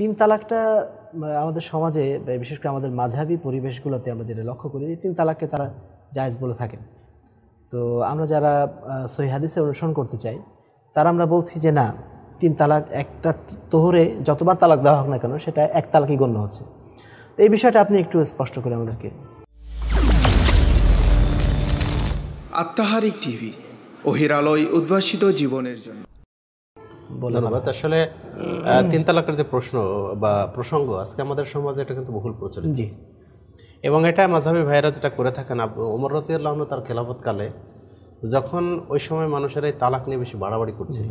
তিন তালাকটা আমাদের সমাজে বিশেষ করে আমাদের মাঝাবি পরিবেশগুলোতে আমরা যেটা লক্ষ্য করি তিন তালাককে তারা জায়েজ বলে থাকেন তো আমরা যারা সহি হাদিসে অনুসরণ করতে চাই তারা আমরা বলছি যে না তিন তালাক একটা তোহরে যতবার তালাক দেওয়া হোক না কেন সেটা এক তালাকই গণ্য হচ্ছে এই বিষয়টা আপনি একটু স্পষ্ট করে আমাদেরকে আত্মাহারিক টিভি ওহিরালয় উদ্ভাসিত জীবনের জন্য ধন্যবাদ আসলে তিন তালাকের যে প্রশ্ন বা প্রসঙ্গ আজকে আমাদের সমাজে এটা কিন্তু বহুল প্রচলিত জি এবং এটা মাঝাবি ভাইরা যেটা করে থাকেন ওমর রাজিয়াল্লাহ তার খেলাফতকালে যখন ওই সময় মানুষের এই তালাক নিয়ে বেশি বাড়াবাড়ি করছিল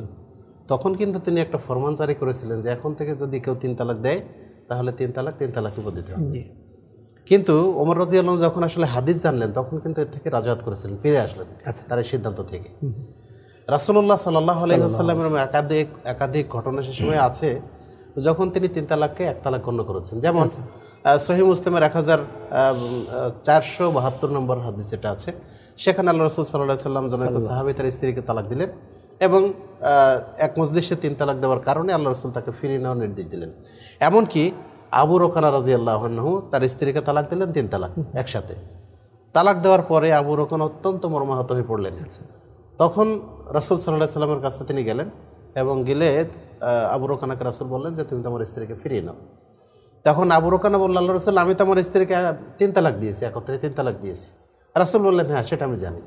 তখন কিন্তু তিনি একটা ফরমান জারি করেছিলেন যে এখন থেকে যদি কেউ তিন তালাক দেয় তাহলে তিন তালাক তিন তালাক দিতে হবে কিন্তু ওমর রাজি যখন আসলে হাদিস জানলেন তখন কিন্তু এর থেকে রাজাত করেছিলেন ফিরে আসলেন আচ্ছা তার এই সিদ্ধান্ত থেকে রাসুল্লাহ সাল্লাহ আলহিহাস্লামের একাধিক একাধিক ঘটনা সে সময় আছে যখন তিনি তিন তালাককে এক তালাক গণ্য করেছেন যেমন আচ্ছা। সহি মুসলিমের এক হাজার চারশো বাহাত্তর নম্বর হাদিস যেটা আছে সেখানে আল্লাহ রসুল সাল্লাহ সাল্লাম জনক সাহাবি তার স্ত্রীকে তালাক দিলেন এবং এক মজলিসে তিন তালাক দেওয়ার কারণে আল্লাহ রসুল তাকে ফিরিয়ে নেওয়ার নির্দেশ দিলেন এমনকি আবু রোকানা রাজি আল্লাহ তার স্ত্রীকে তালাক দিলেন তিন তালাক একসাথে তালাক দেওয়ার পরে আবু রোকান অত্যন্ত মর্মাহত হয়ে পড়লেন তখন রাসুল সাল্লাহ সাল্লামের কাছে তিনি গেলেন এবং গেলে আবু রোকানাকে রাসুল বললেন যে তুমি তোমার স্ত্রীকে ফিরিয়ে নাও তখন আবু রোকানা বললো আল্লাহ রসুল আমি তোমার স্ত্রীকে তিন তালাক দিয়েছি একত্রে তিন তালাক দিয়েছি রাসুল বললেন হ্যাঁ সেটা আমি জানি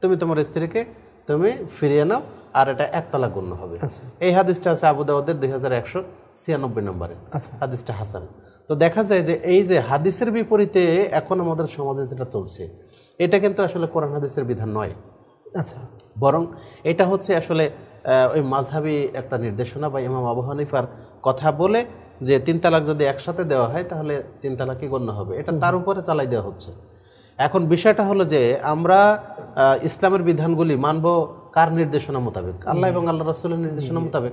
তুমি তোমার স্ত্রীকে তুমি ফিরিয়ে নাও আর এটা একতলা গণ্য হবে আচ্ছা। এই হাদিসটা আছে আবু দাবাদের দুই হাজার একশো ছিয়ানব্বই নম্বরে আচ্ছা। হাদিসটা হাসান তো দেখা যায় যে এই যে হাদিসের বিপরীতে এখন আমাদের সমাজে যেটা চলছে এটা কিন্তু আসলে কোরআন হাদিসের বিধান নয় আচ্ছা বরং এটা হচ্ছে আসলে ওই মাঝহাবি একটা নির্দেশনা বা ইমাম আবু হানিফার কথা বলে যে তিন তালাক যদি একসাথে দেওয়া হয় তাহলে তিন তালাকই গণ্য হবে এটা তার উপরে চালাই দেওয়া হচ্ছে এখন বিষয়টা হলো যে আমরা ইসলামের বিধানগুলি মানব কার নির্দেশনা মোতাবেক আল্লাহ এবং আল্লাহ রসুলের নির্দেশনা মোতাবেক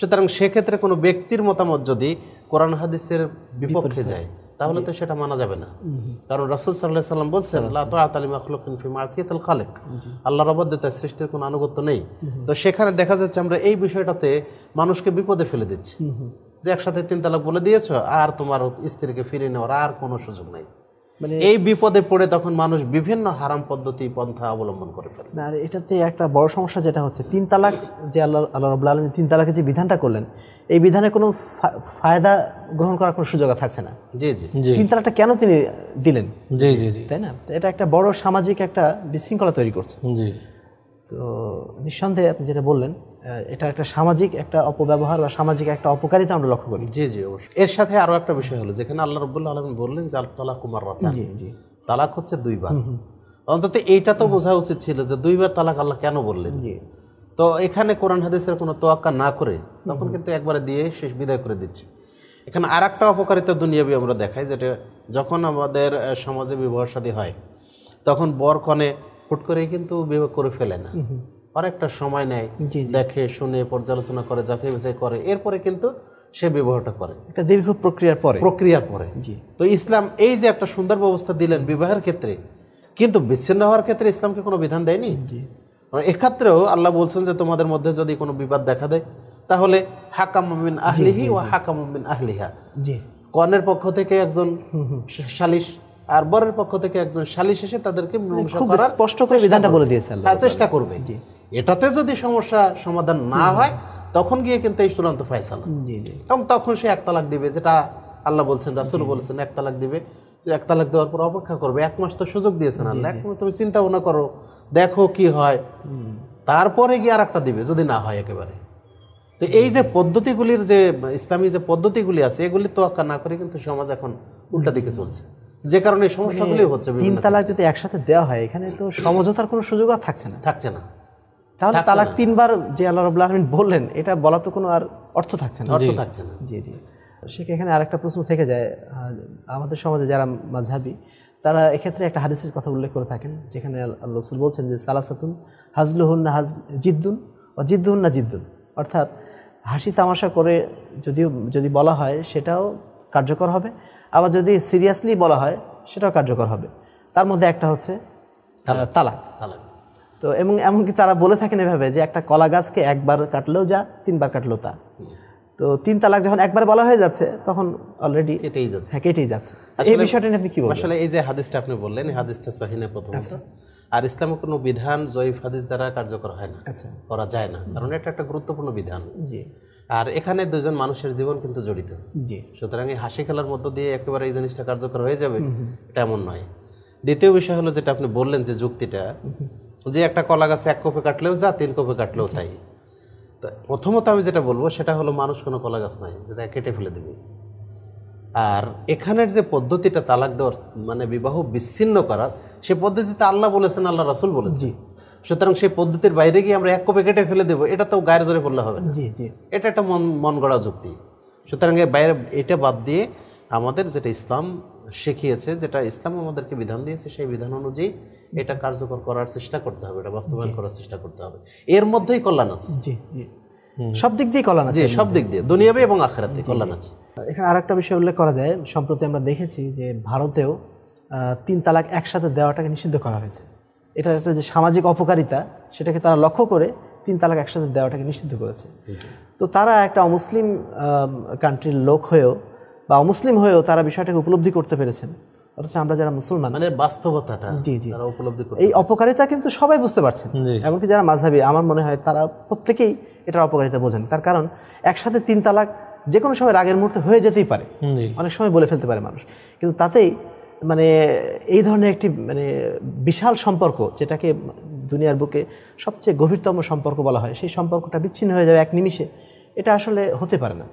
সুতরাং সেক্ষেত্রে কোনো ব্যক্তির মতামত যদি কোরআন হাদিসের বিপক্ষে যায় তাহলে তো সেটা মানা যাবে না কারণ রসুল সাল্লাহ সাল্লাম বলছেন আল্লাহ খালেক আল্লাহ সৃষ্টির কোনো আনুগত্য নেই তো সেখানে দেখা যাচ্ছে আমরা এই বিষয়টাতে মানুষকে বিপদে ফেলে দিচ্ছি যে একসাথে তিন তালাক বলে দিয়েছ আর তোমার স্ত্রীকে ফিরে নেওয়ার আর কোনো সুযোগ নেই মানে এই বিপদে পড়ে তখন মানুষ বিভিন্ন হারাম পদ্ধতি পন্থা অবলম্বন করে ফেলে আর এটাতে একটা বড় সমস্যা যেটা হচ্ছে তিন তালাক যে আল্লাহ আল্লাহ রবুল্লা আলমী তিন তালাকের যে বিধানটা করলেন এই বিধানে কোনো ফায়দা গ্রহণ করার কোনো সুযোগ থাকছে না জি জি তিন তালাকটা কেন তিনি দিলেন জি জি জি তাই না এটা একটা বড় সামাজিক একটা বিশৃঙ্খলা তৈরি করছে জি তো নিঃসন্দেহে আপনি যেটা বললেন এটা একটা সামাজিক একটা অপব্যবহার বা সামাজিক একটা অপকারিতা আমরা লক্ষ্য করি জি জি অবশ্যই এর সাথে আরও একটা বিষয় হলো যেখানে আল্লাহ রবুল্লা আলম বললেন যে তালাক কুমার রাতা জি জি তালাক হচ্ছে দুইবার অন্তত এইটা তো বোঝা উচিত ছিল যে দুইবার তালাক আল্লাহ কেন বললেন জি তো এখানে কোরআন হাদিসের কোনো তোয়াক্কা না করে তখন কিন্তু একবারে দিয়ে শেষ বিদায় করে দিচ্ছে এখানে আর একটা অপকারিতা দুনিয়াবি আমরা দেখাই যেটা যখন আমাদের সমাজে বিবাহ সাদী হয় তখন বর কনে হুট করে কিন্তু বিভাগ করে ফেলে না অনেকটা সময় নেয় দেখে শুনে পর্যালোচনা করে যাচাই বাছাই করে এরপরে কিন্তু সে বিবাহটা করে একটা দীর্ঘ প্রক্রিয়ার পরে প্রক্রিয়ার পরে তো ইসলাম এই যে একটা সুন্দর ব্যবস্থা দিলেন বিবাহের ক্ষেত্রে কিন্তু বিচ্ছিন্ন হওয়ার ক্ষেত্রে ইসলামকে কোনো বিধান দেয়নি এক্ষেত্রেও আল্লাহ বলছেন যে তোমাদের মধ্যে যদি কোনো বিবাদ দেখা দেয় তাহলে হাকামিন আহলিহি ও হাকামিন আহলিহা জি কনের পক্ষ থেকে একজন সালিশ আর বরের পক্ষ থেকে একজন সালিশ এসে তাদেরকে মানে স্পষ্ট করে বিধানটা বলে দিয়েছে হ্যাঁ, চেষ্টা করবে জি এটাতে যদি সমস্যা সমাধান না হয় তখন গিয়ে কিন্তু এই চূড়ান্ত ফয়সালা জি জি তখন সে একতালাক দিবে যেটা আল্লাহ বলছেন রাসুল বলেছেন একতালাক দিবে একতালাক দেওয়ার পর অপেক্ষা করবে এক মাস তো সুযোগ দিয়েছেন আল্লাহ এক তুমি চিন্তা ভাবনা করো দেখো কি হয় তারপরে গিয়ে আর একটা দিবে যদি না হয় একেবারে তো এই যে পদ্ধতিগুলির যে ইসলামী যে পদ্ধতিগুলি আছে এগুলি তোয়াক্কা না করে কিন্তু সমাজ এখন উল্টা দিকে চলছে যে কারণে সমস্যাগুলি মানে হচ্ছে তিন তালাক যদি একসাথে দেওয়া হয় এখানে তো সমঝোতার কোনো সুযোগ আর থাকছে না থাকছে না তাহলে তালাক তিনবার যে আল্লাহ রবুল্লা আলমিন বললেন এটা বলা তো কোনো আর অর্থ থাকছে না অর্থ থাকছে না জি জি সেখানে আরেকটা প্রশ্ন থেকে যায় আমাদের সমাজে যারা মাঝহাবি তারা এক্ষেত্রে একটা হাদিসের কথা উল্লেখ করে থাকেন যেখানে আল্লাহ রসুল বলছেন যে সালাসাতুন হাজলুহুন না হাজ জিদ্দুন ও জিদ্দুন না জিদ্দুন অর্থাৎ হাসি তামাশা করে যদিও যদি বলা হয় সেটাও কার্যকর হবে আবার যদি সিরিয়াসলি বলা হয় সেটাও কার্যকর হবে তার মধ্যে একটা হচ্ছে তালাক তালাক তো এবং এমনকি তারা বলে থাকেন এভাবে যে একটা কলা গাছকে একবার কাটলেও যা তিনবার কাটলেও তা তো তিন তালাক যখন একবার বলা হয়ে যাচ্ছে তখন অলরেডি কেটেই যাচ্ছে হ্যাঁ, কেটেই যাচ্ছে এই বিষয়টা নিয়ে আপনি কি বলবেন আসলে এই যে হাদিসটা আপনি বললেন এই হাদিসটা সহিনা প্রথমত আচ্ছা। আর ইসলামের কোনো বিধান জয়ীফ হাদিস দ্বারা কার্যকর হয় না আচ্ছা। করা যায় না কারণ এটা একটা গুরুত্বপূর্ণ বিধান জি আর এখানে দুজন মানুষের জীবন কিন্তু জড়িত সুতরাং এই হাসি খেলার মধ্য দিয়ে একেবারে এই জিনিসটা কার্যকর হয়ে যাবে এটা এমন নয় দ্বিতীয় বিষয় হলো যেটা আপনি বললেন যে যুক্তিটা যে একটা কলা গাছ এক কোপে কাটলেও যা তিন কোপে কাটলেও তাই প্রথমত আমি যেটা বলবো সেটা হলো মানুষ কোনো কলা গাছ নাই যেটা কেটে ফেলে দেবে আর এখানের যে পদ্ধতিটা তালাক দেওয়ার মানে বিবাহ বিচ্ছিন্ন করার সে পদ্ধতিতে আল্লাহ বলেছেন আল্লাহ রাসুল বলেছেন সুতরাং সেই পদ্ধতির বাইরে গিয়ে আমরা এক কপি কেটে ফেলে দেবো এটা তো গায়ের জোরে করলে হবে জি জি এটা একটা মন মন গড়া যুক্তি সুতরাং বাইরে এটা বাদ দিয়ে আমাদের যেটা ইসলাম শিখিয়েছে যেটা ইসলাম আমাদেরকে বিধান দিয়েছে সেই বিধান অনুযায়ী এটা কার্যকর করার চেষ্টা করতে হবে এটা বাস্তবায়ন করার চেষ্টা করতে হবে এর মধ্যেই কল্যাণ আছে জি জি সব দিক দিয়ে কল্যাণ আছে সব দিক দিয়ে দুনিয়াবে এবং আখেরাতে কল্যাণ আছে এখানে আর একটা বিষয় উল্লেখ করা যায় সম্প্রতি আমরা দেখেছি যে ভারতেও তিন তালাক একসাথে দেওয়াটাকে নিষিদ্ধ করা হয়েছে এটা একটা যে সামাজিক অপকারিতা সেটাকে তারা লক্ষ্য করে তিন তালাক একসাথে দেওয়াটাকে নিষিদ্ধ করেছে তো তারা একটা অমুসলিম কান্ট্রির লোক হয়েও বা অমুসলিম হয়েও তারা বিষয়টাকে উপলব্ধি করতে পেরেছেন অথচ আমরা যারা মুসলমান মানে বাস্তবতাটা জি জি তারা উপলব্ধি এই অপকারিতা কিন্তু সবাই বুঝতে পারছেন এমনকি যারা মাঝাবি আমার মনে হয় তারা প্রত্যেকেই এটার অপকারিতা বোঝেন তার কারণ একসাথে তিন তালাক যে কোনো সময় রাগের মুহূর্তে হয়ে যেতেই পারে অনেক সময় বলে ফেলতে পারে মানুষ কিন্তু তাতেই মানে এই ধরনের একটি মানে বিশাল সম্পর্ক যেটাকে দুনিয়ার বুকে সবচেয়ে গভীরতম সম্পর্ক বলা হয় সেই সম্পর্কটা বিচ্ছিন্ন হয়ে যাবে এক নিমিষে এটা আসলে হতে পারে না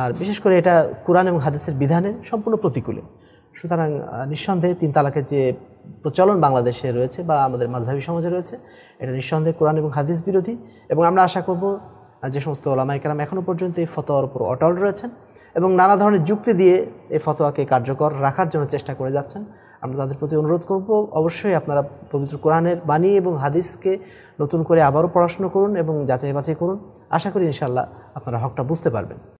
আর বিশেষ করে এটা কোরআন এবং হাদিসের বিধানের সম্পূর্ণ প্রতিকূলে সুতরাং নিঃসন্দেহে তিন তালাকের যে প্রচলন বাংলাদেশে রয়েছে বা আমাদের মাঝহাবি সমাজে রয়েছে এটা নিঃসন্দেহে কোরআন এবং হাদিস বিরোধী এবং আমরা আশা করব যে সমস্ত ওলামাইকার এখনও পর্যন্ত এই ফতোয়ার উপর অটল রয়েছেন এবং নানা ধরনের যুক্তি দিয়ে এই ফতোয়াকে কার্যকর রাখার জন্য চেষ্টা করে যাচ্ছেন আমরা তাদের প্রতি অনুরোধ করব অবশ্যই আপনারা পবিত্র কোরআনের বাণী এবং হাদিসকে নতুন করে আবারও পড়াশুনো করুন এবং যাচাই বাছাই করুন আশা করি ইনশাল্লাহ আপনারা হকটা বুঝতে পারবেন